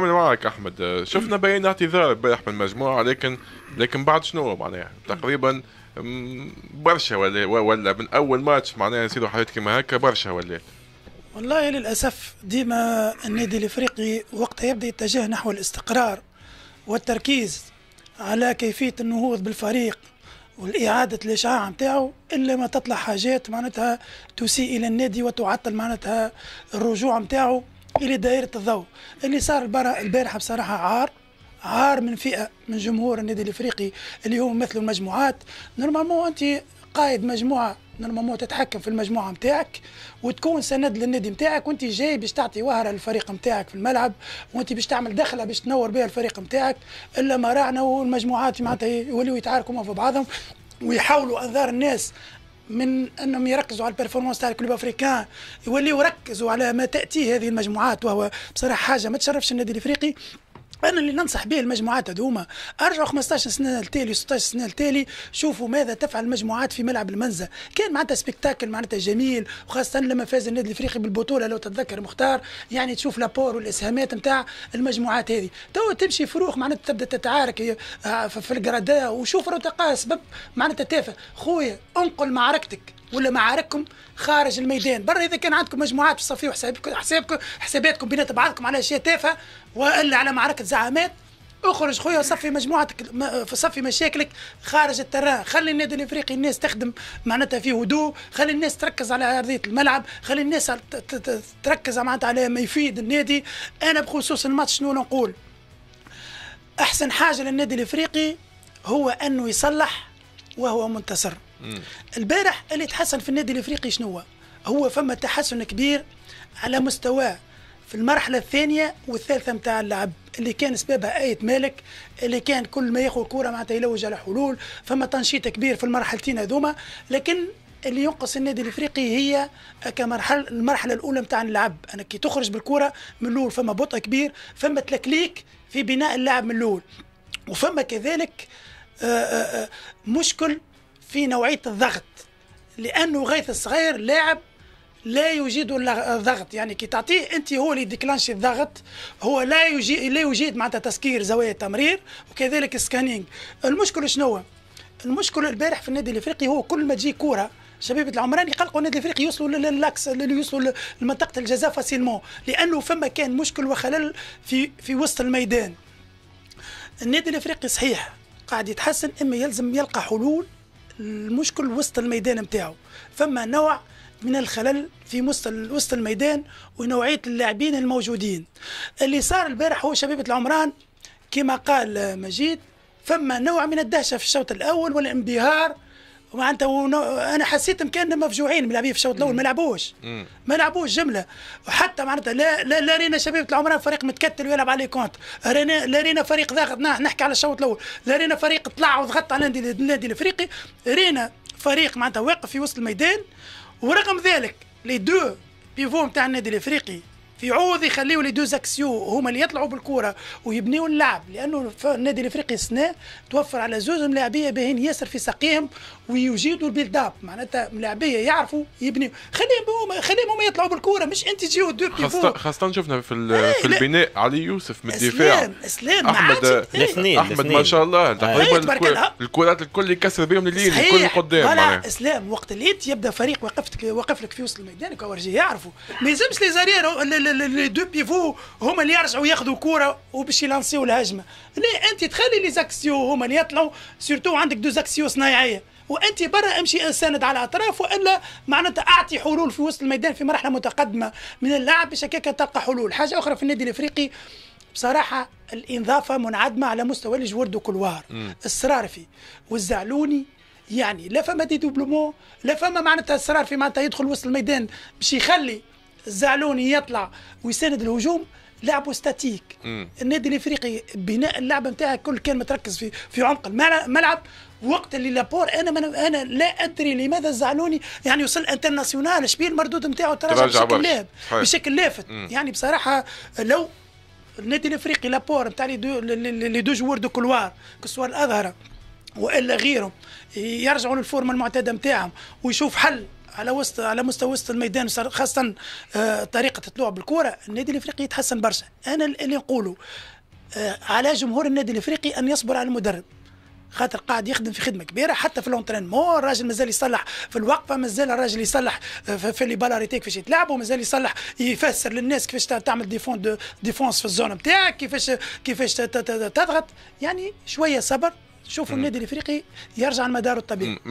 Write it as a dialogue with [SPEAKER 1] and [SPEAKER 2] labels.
[SPEAKER 1] كامل إيه معك احمد شفنا بيان اعتذار البارح من المجموعه لكن لكن بعد شنو معناها تقريبا برشا ولا ولا من اول ماتش معناها يصيروا حاجات كيما هكا برشا ولا والله للاسف ديما النادي الافريقي وقتها يبدا يتجه نحو الاستقرار والتركيز على كيفيه النهوض بالفريق والإعادة الإشعاع نتاعو إلا ما تطلع حاجات معناتها تسيء إلى النادي وتعطل معناتها الرجوع نتاعو الى دائره الضوء اللي صار البارحه بصراحه عار عار من فئه من جمهور النادي الافريقي اللي هو مثلوا المجموعات نورمالمون انت قائد مجموعه نورمالمون تتحكم في المجموعه نتاعك وتكون سند للنادي نتاعك وانت جاي باش تعطي وهره للفريق نتاعك في الملعب وانت باش تعمل دخله باش تنور بها الفريق نتاعك الا ما راعنا والمجموعات معناتها يوليو يتعاركوا في بعضهم ويحاولوا انذار الناس من انهم يركزوا على البرفورمانس تاع الكلوب افريكان يوليوا يركزوا على ما تاتيه هذه المجموعات وهو بصراحه حاجه ما تشرفش النادي الافريقي انا اللي ننصح به المجموعات هذوما ارجعوا 15 سنه التالي 16 سنه التالي شوفوا ماذا تفعل المجموعات في ملعب المنزه كان معناتها سبيكتاكل معناتها جميل وخاصه لما فاز النادي الافريقي بالبطوله لو تتذكر مختار يعني تشوف لابور والاسهامات نتاع المجموعات هذه تو تمشي فروخ معناتها تبدا تتعارك آه، في الجرادا وشوف راه سبب معناتها تافه خويا انقل معركتك ولا معارككم خارج الميدان برا اذا كان عندكم مجموعات تصفيوا حسابكم حسابكم حساباتكم بينات بعضكم على اشياء تافهه والا على معركه زعامات اخرج خويا صفي مجموعتك صفي مشاكلك خارج التران خلي النادي الافريقي الناس تخدم معناتها في هدوء خلي الناس تركز على ارضيه الملعب خلي الناس تركز معناتها على ما يفيد النادي انا بخصوص الماتش شنو نقول احسن حاجه للنادي الافريقي هو انه يصلح وهو منتصر البارح اللي تحسن في النادي الافريقي شنو هو فما تحسن كبير على مستوى في المرحله الثانيه والثالثه نتاع اللعب اللي كان سببها آية مالك اللي كان كل ما ياخذ كوره معناتها يلوج على حلول فما تنشيط كبير في المرحلتين هذوما لكن اللي ينقص النادي الافريقي هي كمرحله المرحله الاولى نتاع اللعب انك كي تخرج بالكورة من الاول فما بطء كبير فما تلكليك في بناء اللعب من الاول وفما كذلك آه، آه، آه، مشكل في نوعية الضغط لأنه غيث الصغير لاعب لا يجيد الضغط يعني كي تعطيه انت هو اللي ديكلانشي الضغط هو لا يجيد لا يجيد معناتها تسكير زوايا التمرير وكذلك سكانينغ المشكل شنو المشكل البارح في النادي الافريقي هو كل ما تجي كوره شباب العمران يقلقوا النادي الافريقي يوصلوا للاكس يوصلوا لمنطقه الجزاء فاسيلمون لانه فما كان مشكل وخلل في في وسط الميدان النادي الافريقي صحيح قاعد يتحسن اما يلزم يلقى حلول المشكل وسط الميدان نتاعو فما نوع من الخلل في وسط الميدان ونوعيه اللاعبين الموجودين اللي صار البارح هو شبيبه العمران كما قال مجيد فما نوع من الدهشه في الشوط الاول والانبهار ومعناتها انا حسيتهم كان مفجوعين ملعبين في الشوط الاول ما لعبوش ما لعبوش جمله وحتى معناتها لا لا, لا رينا شباب العمران فريق متكتل ويلعب عليه كونت رينا لا رينا فريق ضاغط نحكي على الشوط الاول لا رينا فريق طلع وضغط على النادي الافريقي رينا فريق معناتها واقف في وسط الميدان ورغم ذلك لي دو بيفو نتاع النادي الافريقي يعوض يخليه لي دو زاكسيو هما اللي يطلعوا بالكوره ويبنيوا اللعب لانه النادي الافريقي السنه توفر على زوج ملاعبيه باهين ياسر في ساقيهم ويجيدوا البيلد اب معناتها ملاعبيه يعرفوا يبنيوا خليهم هما خليهم هما يطلعوا بالكوره مش انت تجيو دو بيفو خاصه شفنا في, إيه، في البناء علي يوسف من الدفاع اسلام اسلام احمد الاثنين احمد ما شاء الله إيه. تقريبا إيه، الكرات الكل يكسر بهم الليل الكل قدام اسلام وقت الليل يبدا فريق وقفت وقف لك في وسط الميدان كورجي يعرفوا ما يلزمش لي لي دو بيفو هما اللي يرجعوا ياخذوا كره وباش يلانسيو الهجمه لا انت تخلي لي زاكسيو هما اللي يطلعوا سورتو عندك دو زاكسيو صنايعيه وانت برا امشي ساند على الاطراف والا معناتها اعطي حلول في وسط الميدان في مرحله متقدمه من اللعب باش هكاك تلقى حلول حاجه اخرى في النادي الافريقي بصراحة الإنظافة منعدمة على مستوى الجوار كلوار إصرار فيه والزعلوني يعني لا فما دي دوبلومون لا فما معناتها إصرار فيه معناتها يدخل وسط الميدان باش يخلي الزعلوني يطلع ويساند الهجوم لعبوا ستاتيك مم. النادي الافريقي بناء اللعبه نتاعها كل كان متركز في في عمق الملعب وقت اللي لابور انا من انا لا ادري لماذا زعلوني يعني وصل انترناسيونال شبيه المردود نتاعو تراجع بشكل لاب بشكل لافت مم. يعني بصراحه لو النادي الافريقي لابور نتاع لي دو جوار دو كلوار كسوار الاظهره والا غيرهم يرجعوا للفورمه المعتاده نتاعهم ويشوف حل على وسط على مستوى وسط الميدان خاصه آه، طريقه تلعب بالكره النادي الافريقي يتحسن برشا انا اللي نقوله آه، على جمهور النادي الافريقي ان يصبر على المدرب خاطر قاعد يخدم في خدمه كبيره حتى في لونترينمون الراجل مازال يصلح في الوقفه مازال الراجل يصلح في لي بالاريتيك كيفاش يتلعبوا مازال يصلح يفسر للناس كيفاش تعمل ديفون ديفونس في الزون نتاعك كيفاش كيفاش تضغط يعني شويه صبر شوفوا النادي الافريقي يرجع لمداره الطبيعي